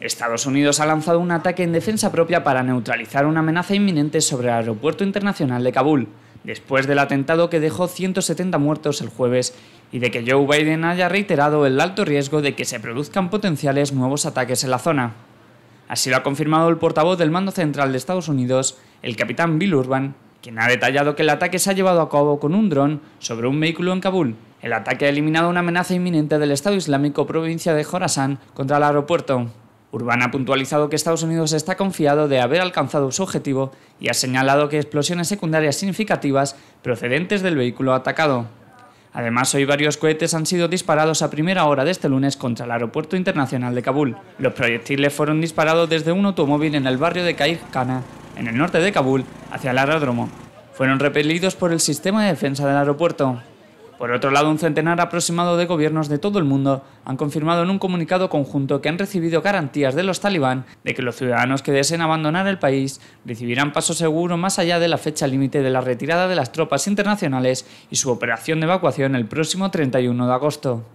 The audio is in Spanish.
Estados Unidos ha lanzado un ataque en defensa propia para neutralizar una amenaza inminente sobre el aeropuerto internacional de Kabul, después del atentado que dejó 170 muertos el jueves y de que Joe Biden haya reiterado el alto riesgo de que se produzcan potenciales nuevos ataques en la zona. Así lo ha confirmado el portavoz del Mando Central de Estados Unidos, el capitán Bill Urban, quien ha detallado que el ataque se ha llevado a cabo con un dron sobre un vehículo en Kabul. El ataque ha eliminado una amenaza inminente del Estado Islámico provincia de Khorasan... contra el aeropuerto. ...Urbana ha puntualizado que Estados Unidos está confiado de haber alcanzado su objetivo y ha señalado que explosiones secundarias significativas procedentes del vehículo atacado. Además, hoy varios cohetes han sido disparados a primera hora de este lunes contra el Aeropuerto Internacional de Kabul. Los proyectiles fueron disparados desde un automóvil en el barrio de Kair en el norte de Kabul, hacia el aeródromo. Fueron repelidos por el sistema de defensa del aeropuerto. Por otro lado, un centenar aproximado de gobiernos de todo el mundo han confirmado en un comunicado conjunto que han recibido garantías de los talibán de que los ciudadanos que deseen abandonar el país recibirán paso seguro más allá de la fecha límite de la retirada de las tropas internacionales y su operación de evacuación el próximo 31 de agosto.